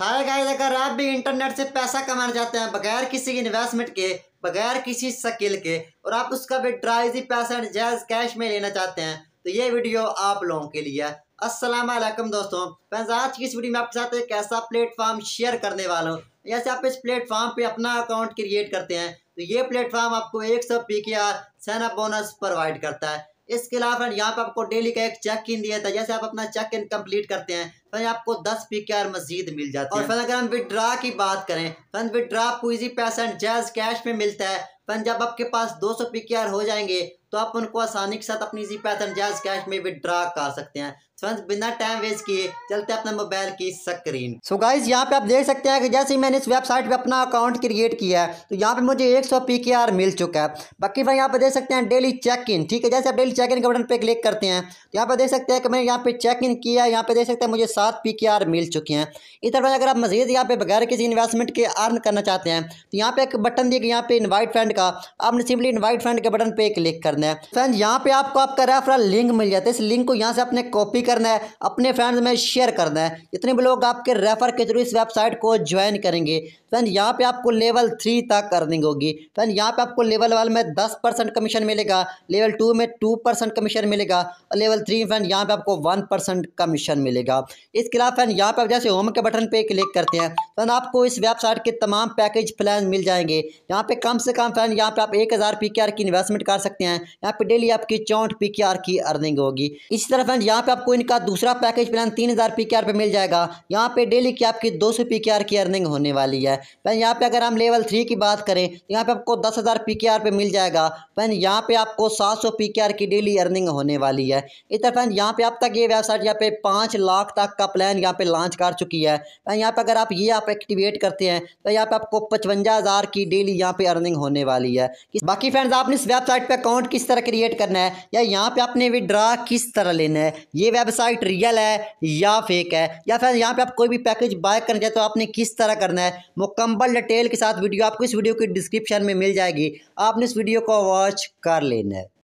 hi guys अगर आप भी इंटरनेट से पैसा कमाना चाहते हैं बगैर किसी इन्वेस्टमेंट के बगैर किसी स्किल के और आप उसका विड्रा इजी पैसा जायज कैश में लेना चाहते हैं तो ये वीडियो आप लोगों के लिए अस्सलाम वालेकुम दोस्तों मैं आज की इस वीडियो में आपके साथ एक ऐसा प्लेटफॉर्म शेयर करने वाला हूँ जैसे आप इस प्लेटफॉर्म पर अपना अकाउंट क्रिएट करते हैं तो ये प्लेटफॉर्म आपको एक सौ पी के आर सैनअप बोनस प्रोवाइड करता है इसके अलावा फ्रेंड यहाँ पे आपको डेली का एक चेक इन दिया था जैसे आप अपना चेक इन कम्प्लीट करते हैं फ्रेंड आपको दस पी के आर मजीद मिल जाता है और फ्रेंड अगर हम विदड्रा की बात करें फ्रेंड विदड्रा आपको इजी पैसा जैज कैश में मिलता है फ्रेंड जब आपके पास दो सौ पी के आर हो जाएंगे तो आप उनको आसानी के साथ अपनी जी पैथन जैज कैश में विदड्रा कर सकते हैं फ्रेंड्स तो बिना टाइम वेस्ट किए चलते अपने मोबाइल की स्क्रीन सो गाइज यहाँ पे आप देख सकते हैं कि जैसे मैंने इस वेबसाइट पे अपना अकाउंट क्रिएट किया है तो यहाँ पे मुझे 100 सौ पी मिल चुका है बाकी भाई यहाँ पे देख सकते हैं डेली चेक इन ठीक है जैसे आप डेली चेक इन के बटन पे क्लिक करते हैं तो यहाँ पे देख सकते हैं कि मैंने यहाँ पे चेक इन किया है यहाँ पे देख सकते हैं मुझे सात पी मिल चुकी हैं इस तरह अगर आप मजीद यहाँ पे बगैर किसी इन्वेस्टमेंट के अर्न करना चाहते हैं तो यहाँ पे एक बटन दिए कि यहाँ पे इन्वाइट फ्रेंड का आपने सिंपली इन्वाइट फ्रेंड के बटन पे क्लिक कर करना है फ्रेंड यहाँ पे आपको आपका रेफरल लिंक मिल जाता है इस लिंक को यहाँ से आपने कॉपी करना है अपने फ्रेंड्स में शेयर करना है इतने भी लोग आपके रेफर के थ्रू इस वेबसाइट को ज्वाइन करेंगे फ्रेंड यहाँ पे आपको लेवल थ्री तक अर्निंग होगी फ्रेंड यहाँ पे आपको लेवल वन में दस परसेंट कमीशन मिलेगा लेवल टू में टू परसेंट कमीशन मिलेगा और लेवल थ्री फ्रेंड यहाँ पे आपको वन परसेंट कमीशन मिलेगा इसके अलावा फ्रेंड यहाँ पे आप जैसे होम के बटन पे क्लिक करते हैं फ्रेंड आपको इस वेबसाइट के तमाम पैकेज प्लान मिल जाएंगे यहाँ पे कम से कम फ्रेंड यहाँ पे आप एक हज़ार पी की इन्वेस्टमेंट कर सकते हैं यहाँ पे डेली आपकी चौंठ पी की अर्निंग होगी इसी तरह फ्रेंड यहाँ पे आपको इनका दूसरा पैकेज प्लान तीन हज़ार पी के आर पे मिल जाएगा यहाँ पे डेली की आपकी दो सौ पी के आर की अर्निंग होने वाली है फ्रेंड यहाँ पे अगर हम लेवल थ्री की बात करें तो यहाँ पे आपको दस हज़ार पी के आर पे मिल जाएगा फ्रेंड यहाँ पे आपको सात सौ पी के आर की डेली अर्निंग होने वाली है इस तरह फ्रेंड यहाँ पे अब तक ये वेबसाइट यहाँ पे पाँच लाख तक का प्लान यहाँ पे लॉन्च कर चुकी है फ्रेंड यहाँ पे अगर आप ये आप एक्टिवेट करते हैं तो यहाँ पे आपको पचवंजा हज़ार की डेली यहाँ पे अर्निंग होने वाली है बाकी फ्रेंड्स आपने इस वेबसाइट पर अकाउंट किस तरह क्रिएट करना है या यहाँ पे आपने विड्रा किस तरह लेना है ये वेबसाइट रियल है या फेक है या फिर यहाँ पे आप कोई भी पैकेज बाय करना चाहते हो तो आपने किस तरह करना है मुकम्मल डिटेल के साथ वीडियो आपको इस वीडियो की डिस्क्रिप्शन में मिल जाएगी आपने इस वीडियो को वॉच कर लेना है